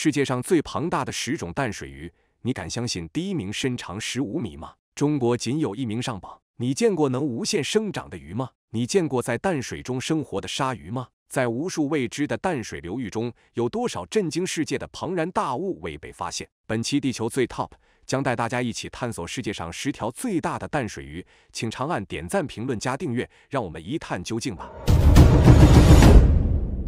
世界上最庞大的十种淡水鱼，你敢相信第一名身长十五米吗？中国仅有一名上榜。你见过能无限生长的鱼吗？你见过在淡水中生活的鲨鱼吗？在无数未知的淡水流域中，有多少震惊世界的庞然大物未被发现？本期地球最 top 将带大家一起探索世界上十条最大的淡水鱼，请长按点赞、评论、加订阅，让我们一探究竟吧。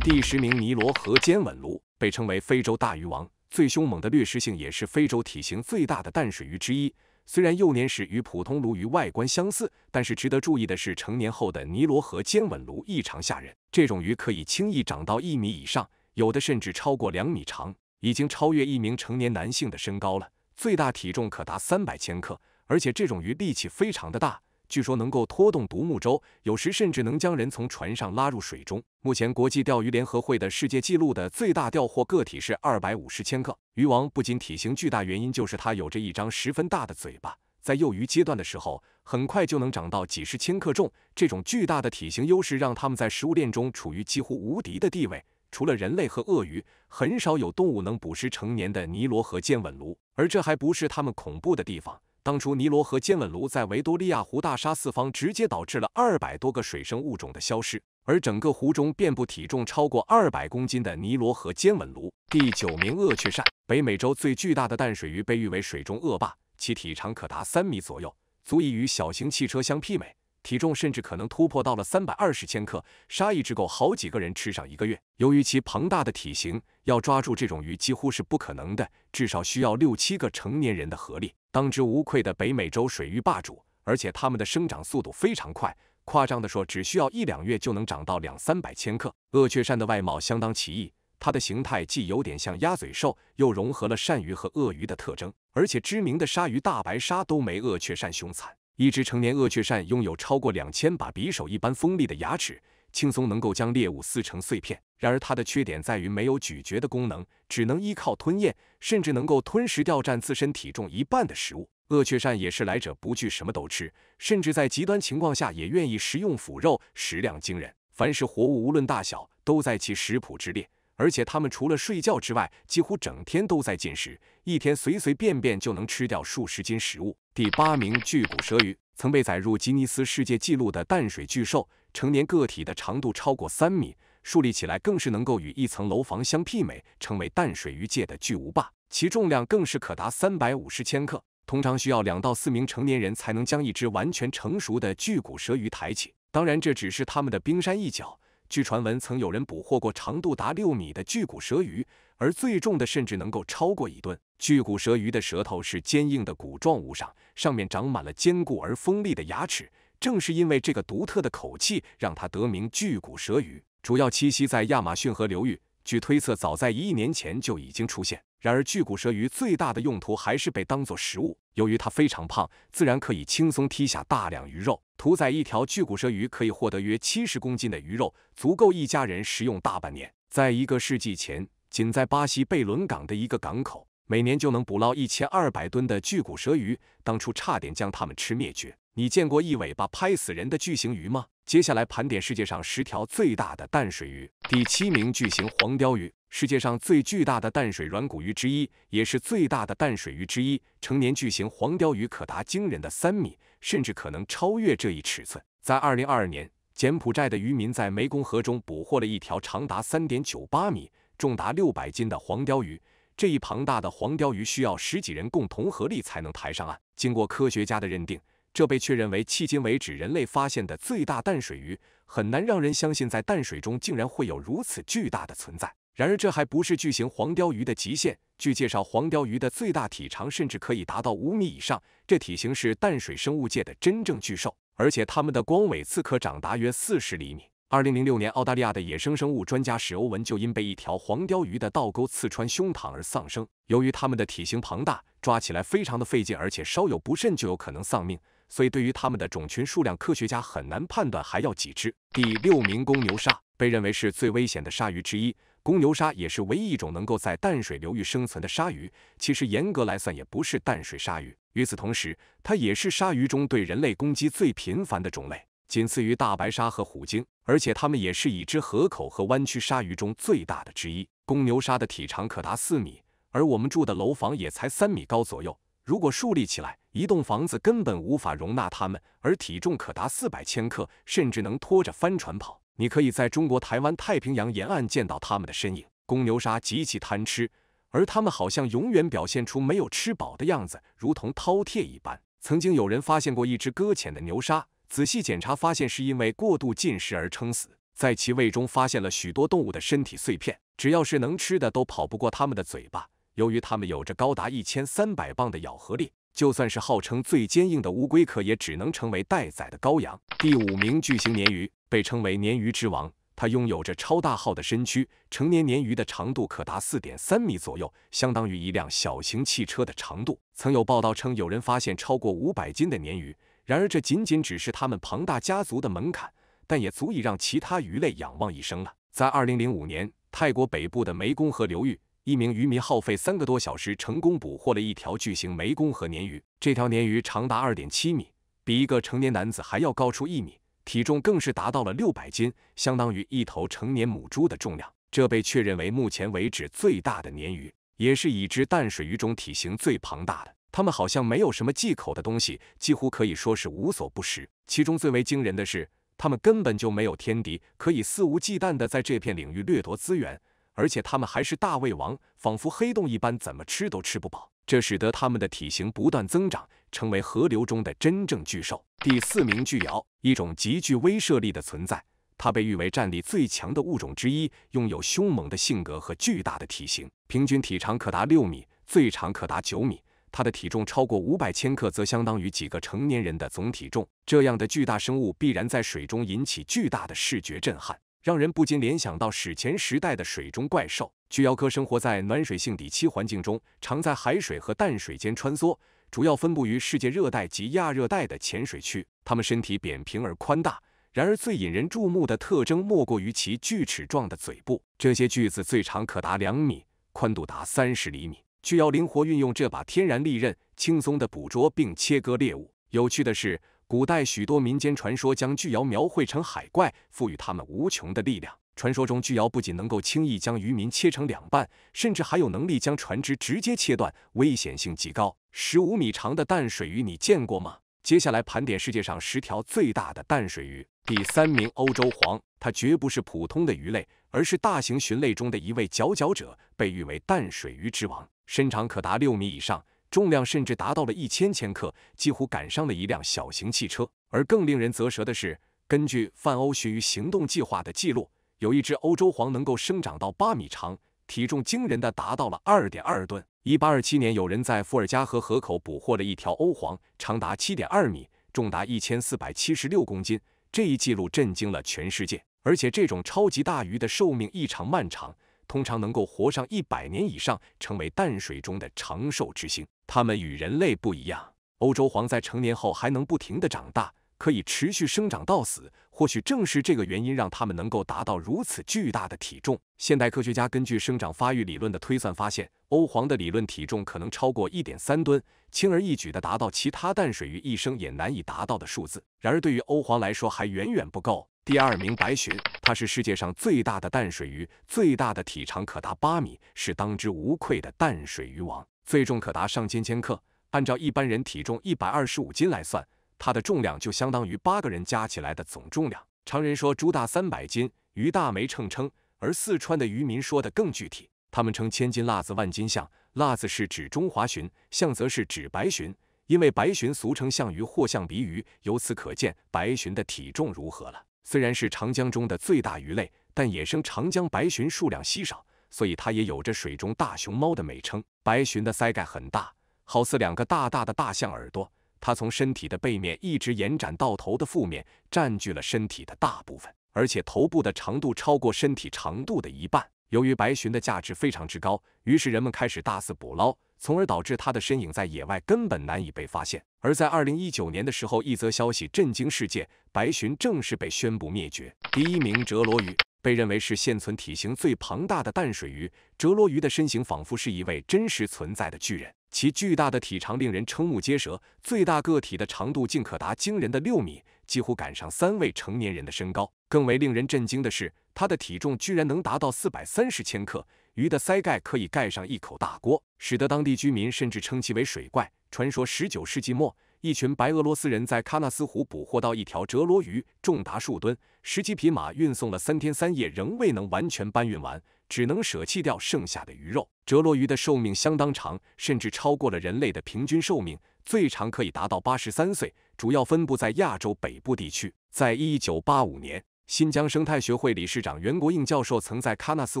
第十名，尼罗河尖吻鲈。被称为非洲大鱼王，最凶猛的掠食性，也是非洲体型最大的淡水鱼之一。虽然幼年时与普通鲈鱼外观相似，但是值得注意的是，成年后的尼罗河尖吻鲈异常吓人。这种鱼可以轻易长到一米以上，有的甚至超过两米长，已经超越一名成年男性的身高了。最大体重可达三百千克，而且这种鱼力气非常的大。据说能够拖动独木舟，有时甚至能将人从船上拉入水中。目前，国际钓鱼联合会的世界纪录的最大钓获个体是二百五十千克。鱼王不仅体型巨大，原因就是它有着一张十分大的嘴巴。在幼鱼阶段的时候，很快就能长到几十千克重。这种巨大的体型优势，让它们在食物链中处于几乎无敌的地位。除了人类和鳄鱼，很少有动物能捕食成年的尼罗河尖吻鲈。而这还不是它们恐怖的地方。当初尼罗河尖吻鲈在维多利亚湖大杀四方，直接导致了二百多个水生物种的消失，而整个湖中遍布体重超过二百公斤的尼罗河尖吻鲈。第九名，鳄雀鳝，北美洲最巨大的淡水鱼，被誉为水中恶霸，其体长可达三米左右，足以与小型汽车相媲美。体重甚至可能突破到了三百二十千克，杀一只够好几个人吃上一个月。由于其庞大的体型，要抓住这种鱼几乎是不可能的，至少需要六七个成年人的合力。当之无愧的北美洲水域霸主，而且它们的生长速度非常快，夸张的说，只需要一两月就能长到两三百千克。鳄雀鳝的外貌相当奇异，它的形态既有点像鸭嘴兽，又融合了鳝鱼和鳄鱼的特征，而且知名的鲨鱼大白鲨都没鳄雀鳝凶残。一只成年鳄雀鳝拥有超过两千把匕首一般锋利的牙齿，轻松能够将猎物撕成碎片。然而它的缺点在于没有咀嚼的功能，只能依靠吞咽，甚至能够吞食掉占自身体重一半的食物。鳄雀鳝也是来者不拒，什么都吃，甚至在极端情况下也愿意食用腐肉，食量惊人。凡是活物，无论大小，都在其食谱之列。而且它们除了睡觉之外，几乎整天都在进食，一天随随便便就能吃掉数十斤食物。第八名巨骨舌鱼，曾被载入吉尼斯世界纪录的淡水巨兽，成年个体的长度超过三米，竖立起来更是能够与一层楼房相媲美，成为淡水鱼界的巨无霸，其重量更是可达三百五十千克。通常需要两到四名成年人才能将一只完全成熟的巨骨舌鱼抬起，当然这只是它们的冰山一角。据传闻，曾有人捕获过长度达六米的巨骨蛇鱼，而最重的甚至能够超过一吨。巨骨蛇鱼的舌头是坚硬的骨状物上，上面长满了坚固而锋利的牙齿。正是因为这个独特的口气，让它得名巨骨蛇鱼。主要栖息在亚马逊河流域。据推测，早在一亿年前就已经出现。然而，巨骨舌鱼最大的用途还是被当作食物。由于它非常胖，自然可以轻松踢下大量鱼肉。屠宰一条巨骨舌鱼可以获得约七十公斤的鱼肉，足够一家人食用大半年。在一个世纪前，仅在巴西贝伦港的一个港口，每年就能捕捞一千二百吨的巨骨舌鱼。当初差点将它们吃灭绝。你见过一尾巴拍死人的巨型鱼吗？接下来盘点世界上十条最大的淡水鱼。第七名，巨型黄鲷鱼，世界上最巨大的淡水软骨鱼之一，也是最大的淡水鱼之一。成年巨型黄鲷鱼可达惊人的三米，甚至可能超越这一尺寸。在二零二二年，柬埔寨的渔民在湄公河中捕获了一条长达三点九八米、重达六百斤的黄鲷鱼。这一庞大的黄鲷鱼需要十几人共同合力才能抬上岸。经过科学家的认定。这被确认为迄今为止人类发现的最大淡水鱼，很难让人相信在淡水中竟然会有如此巨大的存在。然而，这还不是巨型黄鲷鱼的极限。据介绍，黄鲷鱼的最大体长甚至可以达到五米以上，这体型是淡水生物界的真正巨兽。而且，它们的光尾刺可长达约四十厘米。二零零六年，澳大利亚的野生生物专家史欧文就因被一条黄鲷鱼的倒钩刺穿胸膛而丧生。由于它们的体型庞大，抓起来非常的费劲，而且稍有不慎就有可能丧命。所以，对于它们的种群数量，科学家很难判断还要几只。第六名，公牛鲨被认为是最危险的鲨鱼之一。公牛鲨也是唯一一种能够在淡水流域生存的鲨鱼。其实，严格来算，也不是淡水鲨鱼。与此同时，它也是鲨鱼中对人类攻击最频繁的种类，仅次于大白鲨和虎鲸。而且，它们也是已知河口和弯曲鲨鱼中最大的之一。公牛鲨的体长可达四米，而我们住的楼房也才三米高左右。如果竖立起来，一栋房子根本无法容纳它们，而体重可达四百千克，甚至能拖着帆船跑。你可以在中国台湾太平洋沿岸见到它们的身影。公牛鲨极其贪吃，而它们好像永远表现出没有吃饱的样子，如同饕餮一般。曾经有人发现过一只搁浅的牛鲨，仔细检查发现是因为过度进食而撑死，在其胃中发现了许多动物的身体碎片。只要是能吃的，都跑不过它们的嘴巴。由于它们有着高达一千三百磅的咬合力。就算是号称最坚硬的乌龟壳，也只能成为待宰的羔羊。第五名，巨型鲶鱼被称为鲶鱼之王，它拥有着超大号的身躯，成年鲶鱼的长度可达四点三米左右，相当于一辆小型汽车的长度。曾有报道称，有人发现超过五百斤的鲶鱼，然而这仅仅只是他们庞大家族的门槛，但也足以让其他鱼类仰望一生了。在二零零五年，泰国北部的湄公河流域。一名渔民耗费三个多小时，成功捕获了一条巨型湄公河鲶鱼。这条鲶鱼长达二点七米，比一个成年男子还要高出一米，体重更是达到了六百斤，相当于一头成年母猪的重量。这被确认为目前为止最大的鲶鱼，也是已知淡水鱼中体型最庞大的。它们好像没有什么忌口的东西，几乎可以说是无所不食。其中最为惊人的是，它们根本就没有天敌，可以肆无忌惮的在这片领域掠夺资源。而且它们还是大胃王，仿佛黑洞一般，怎么吃都吃不饱，这使得它们的体型不断增长，成为河流中的真正巨兽。第四名巨鳐，一种极具威慑力的存在，它被誉为战力最强的物种之一，拥有凶猛的性格和巨大的体型，平均体长可达六米，最长可达九米，它的体重超过五百千克，则相当于几个成年人的总体重。这样的巨大生物必然在水中引起巨大的视觉震撼。让人不禁联想到史前时代的水中怪兽。巨妖科生活在暖水性底栖环境中，常在海水和淡水间穿梭，主要分布于世界热带及亚热带的浅水区。它们身体扁平而宽大，然而最引人注目的特征莫过于其锯齿状的嘴部。这些锯子最长可达两米，宽度达三十厘米。巨妖灵活运用这把天然利刃，轻松的捕捉并切割猎物。有趣的是，古代许多民间传说将巨鳐描绘成海怪，赋予它们无穷的力量。传说中，巨鳐不仅能够轻易将渔民切成两半，甚至还有能力将船只直接切断，危险性极高。十五米长的淡水鱼，你见过吗？接下来盘点世界上十条最大的淡水鱼。第三名，欧洲鳇，它绝不是普通的鱼类，而是大型鲟类中的一位佼佼者，被誉为淡水鱼之王，身长可达六米以上。重量甚至达到了一千千克，几乎赶上了一辆小型汽车。而更令人啧舌的是，根据泛欧鳕鱼行动计划的记录，有一只欧洲鳇能够生长到八米长，体重惊人的达到了二点二吨。一八二七年，有人在伏尔加河河口捕获了一条欧黄，长达七点二米，重达一千四百七十六公斤。这一记录震惊了全世界。而且，这种超级大鱼的寿命异常漫长。通常能够活上一百年以上，成为淡水中的长寿之星。它们与人类不一样，欧洲蝗在成年后还能不停地长大，可以持续生长到死。或许正是这个原因，让它们能够达到如此巨大的体重。现代科学家根据生长发育理论的推算，发现欧皇的理论体重可能超过一点三吨，轻而易举地达到其他淡水鱼一生也难以达到的数字。然而，对于欧皇来说，还远远不够。第二名白鲟，它是世界上最大的淡水鱼，最大的体长可达八米，是当之无愧的淡水鱼王，最重可达上千千克。按照一般人体重一百二十五斤来算，它的重量就相当于八个人加起来的总重量。常人说猪大三百斤，鱼大没秤称，而四川的渔民说的更具体，他们称千斤辣子万斤象。辣子是指中华鲟，象则是指白鲟，因为白鲟俗称象鱼或象鼻鱼，由此可见白鲟的体重如何了。虽然是长江中的最大鱼类，但野生长江白鲟数量稀少，所以它也有着“水中大熊猫”的美称。白鲟的鳃盖很大，好似两个大大的大象耳朵，它从身体的背面一直延展到头的腹面，占据了身体的大部分，而且头部的长度超过身体长度的一半。由于白鲟的价值非常之高，于是人们开始大肆捕捞，从而导致它的身影在野外根本难以被发现。而在二零一九年的时候，一则消息震惊世界：白鲟正式被宣布灭绝。第一名，哲罗鱼被认为是现存体型最庞大的淡水鱼。哲罗鱼的身形仿佛是一位真实存在的巨人，其巨大的体长令人瞠目结舌，最大个体的长度竟可达惊人的六米。几乎赶上三位成年人的身高。更为令人震惊的是，他的体重居然能达到四百三十千克，鱼的鳃盖可以盖上一口大锅，使得当地居民甚至称其为水怪。传说十九世纪末，一群白俄罗斯人在喀纳斯湖捕获到一条哲罗鱼，重达数吨，十几匹马运送了三天三夜，仍未能完全搬运完，只能舍弃掉剩下的鱼肉。哲罗鱼的寿命相当长，甚至超过了人类的平均寿命。最长可以达到八十三岁，主要分布在亚洲北部地区。在一九八五年，新疆生态学会理事长袁国应教授曾在喀纳斯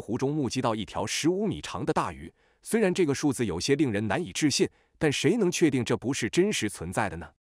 湖中目击到一条十五米长的大鱼。虽然这个数字有些令人难以置信，但谁能确定这不是真实存在的呢？